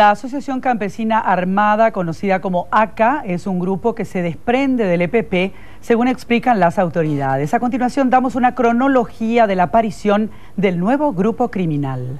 La Asociación Campesina Armada, conocida como ACA, es un grupo que se desprende del EPP, según explican las autoridades. A continuación damos una cronología de la aparición del nuevo grupo criminal.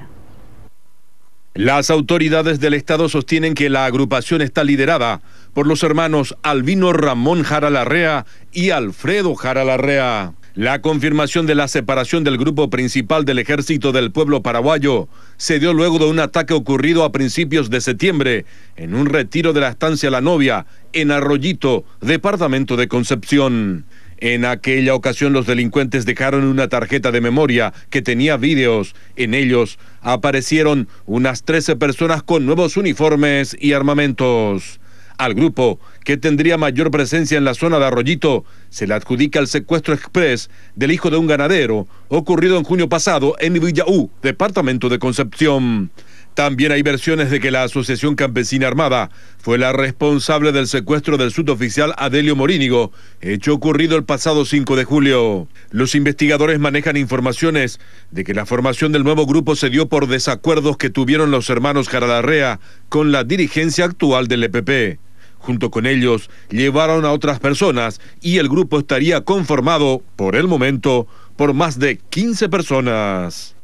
Las autoridades del Estado sostienen que la agrupación está liderada por los hermanos Albino Ramón Jaralarrea y Alfredo Jaralarrea. La confirmación de la separación del grupo principal del ejército del pueblo paraguayo se dio luego de un ataque ocurrido a principios de septiembre en un retiro de la estancia La Novia en Arroyito, departamento de Concepción. En aquella ocasión los delincuentes dejaron una tarjeta de memoria que tenía vídeos. En ellos aparecieron unas 13 personas con nuevos uniformes y armamentos. Al grupo, que tendría mayor presencia en la zona de Arroyito, se le adjudica el secuestro express del hijo de un ganadero, ocurrido en junio pasado en Villaú, departamento de Concepción. También hay versiones de que la Asociación Campesina Armada fue la responsable del secuestro del suboficial Adelio Morínigo, hecho ocurrido el pasado 5 de julio. Los investigadores manejan informaciones de que la formación del nuevo grupo se dio por desacuerdos que tuvieron los hermanos Caralarrea con la dirigencia actual del EPP. Junto con ellos llevaron a otras personas y el grupo estaría conformado, por el momento, por más de 15 personas.